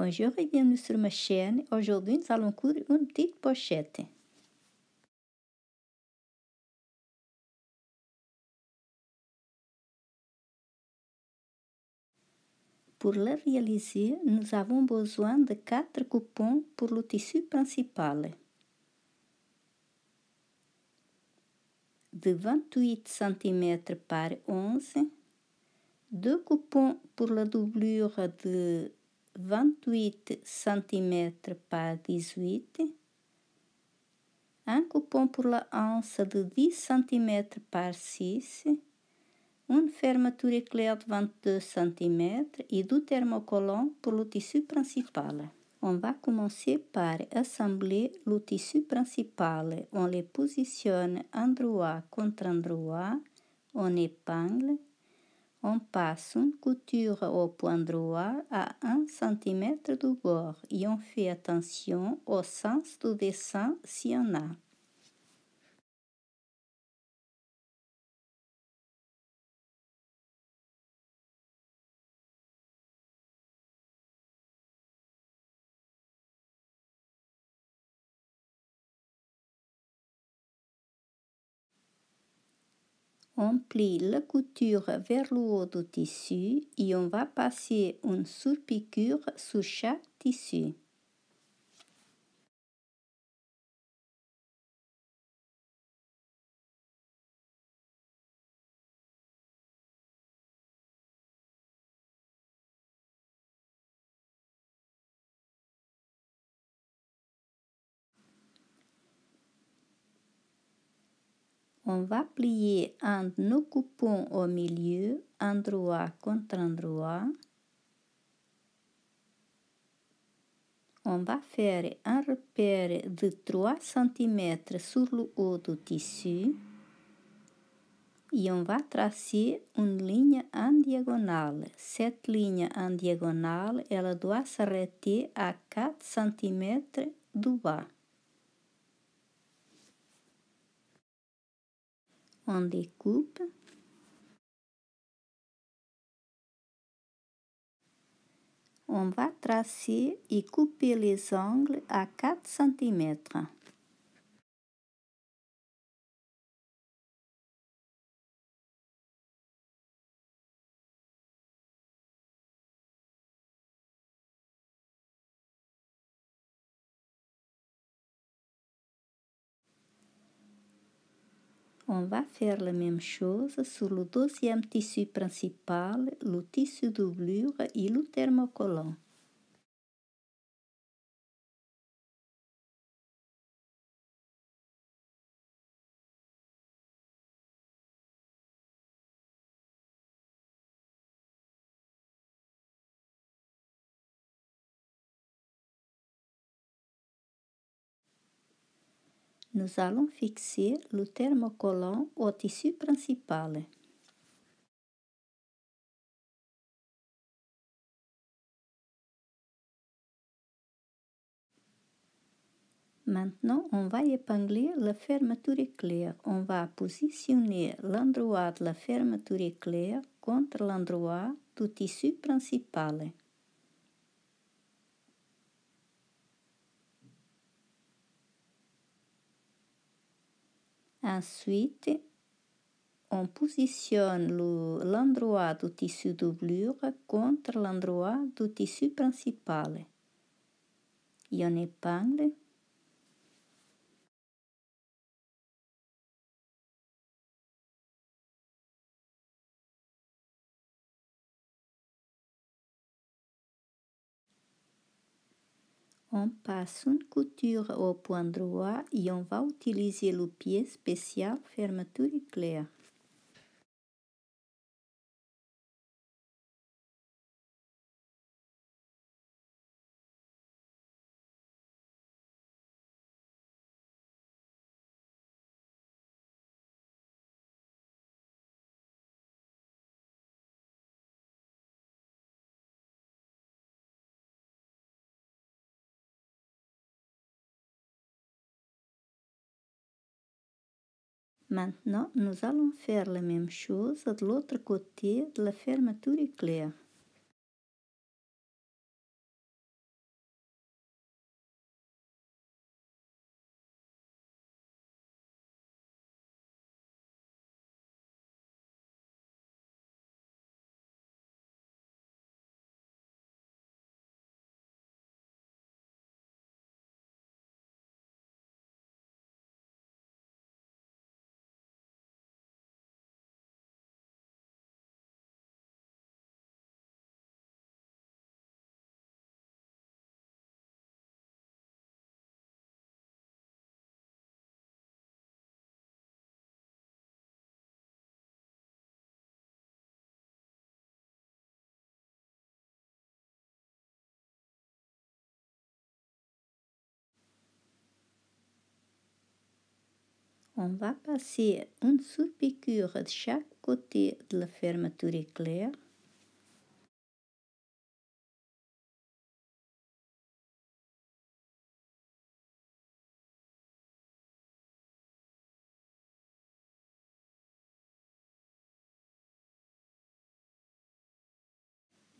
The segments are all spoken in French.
Bonjour et bienvenue sur ma chaîne. Aujourd'hui, nous allons coudre une um petite pochette. Pour la réaliser, nous avons besoin de 4 coupons pour le tissu principal, de 28 cm par 11, 2 coupons pour la doublure de 28 cm par 18, un coupon pour la anse de 10 cm par 6, une fermeture éclair de 22 cm et deux thermocollants pour le tissu principal. On va commencer par assembler le tissu principal. On les positionne endroit contre endroit, on épingle on passe une couture au point droit à 1 cm du bord et on fait attention au sens du dessin s'il y en a. On plie la couture vers le haut du tissu et on va passer une surpiqûre sur chaque tissu. On va plier de nos coupons au milieu, droit contre endroit. On va faire un repère de 3 cm sur le haut du tissu et on va tracer une ligne en diagonale. Cette ligne en diagonale, elle doit s'arrêter à 4 cm du bas. on découpe. On va tracer et couper les angles à 4 cm. on va faire la même chose sur le deuxième tissu principal, le tissu doublure et le thermocollant. nous allons fixer le thermocollant au tissu principal. Maintenant, on va épingler la fermeture éclair. On va positionner l'endroit de la fermeture éclair contre l'endroit du tissu principal. Ensuite, on positionne l'endroit du tissu doublure contre l'endroit du tissu principal. Et on épingle On passe une couture au point droit et on va utiliser le pied spécial fermeture éclair. Maintenant, nous allons faire la même chose de l'autre côté de la fermeture éclair. on va passer une piqûre de chaque côté de la fermeture éclair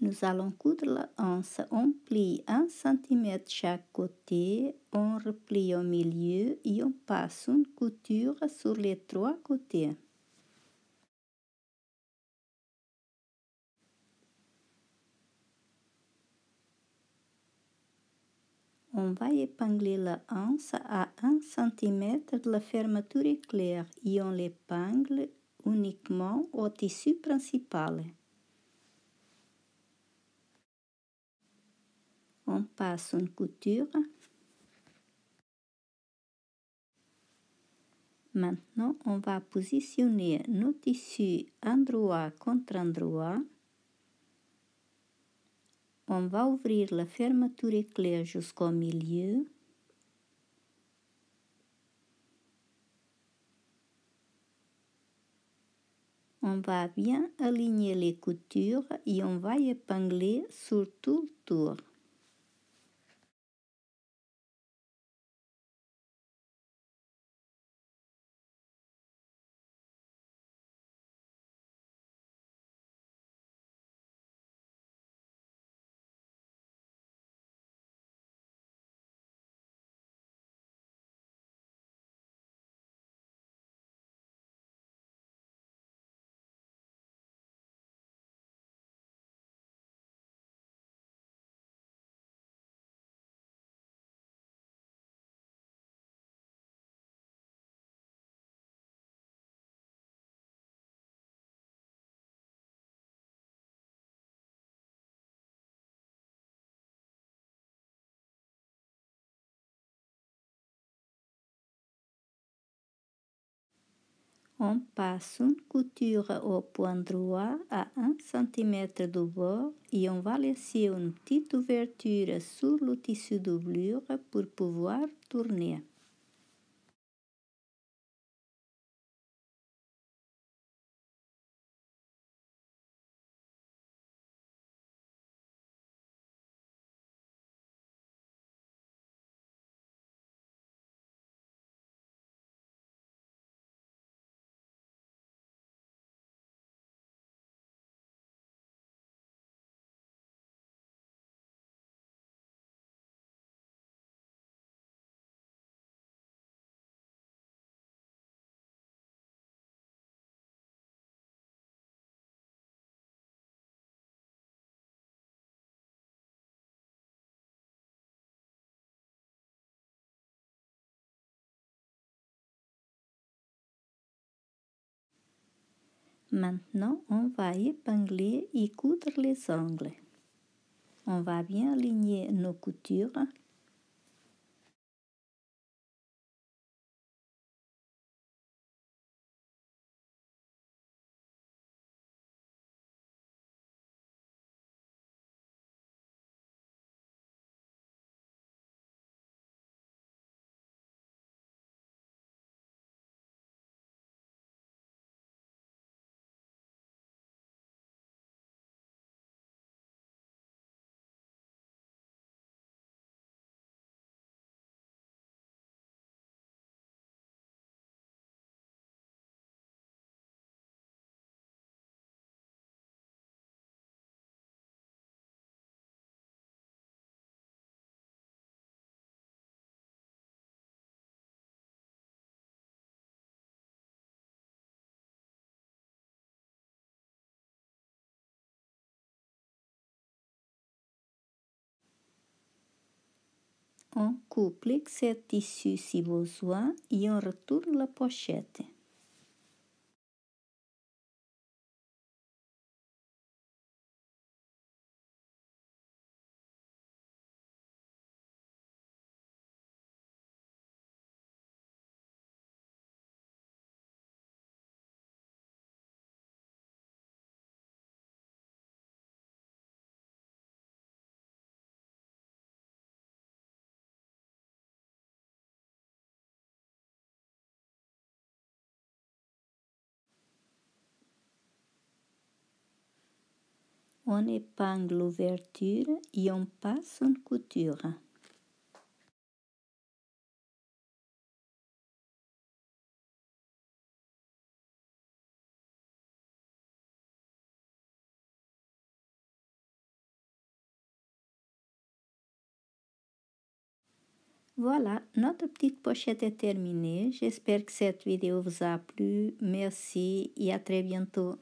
Nous allons coudre la hanse, On plie 1 cm chaque côté, on replie au milieu et on passe une couture sur les trois côtés. On va épingler la hanse à 1 cm de la fermeture éclair et on l'épingle uniquement au tissu principal. on passe une couture. Maintenant, on va positionner nos tissus endroit contre endroit. On va ouvrir la fermeture éclair jusqu'au milieu. On va bien aligner les coutures et on va épingler sur tout le tour. On passe une couture au point droit à 1 cm du bord et on va laisser une petite ouverture sur le tissu doublure pour pouvoir tourner. Maintenant, on va épingler et coudre les ongles. On va bien aligner nos coutures On couple ces tissu si besoin et on retourne la pochette. On épingle l'ouverture et on passe une couture. Voilà, notre petite pochette est terminée. J'espère que cette vidéo vous a plu. Merci et à très bientôt.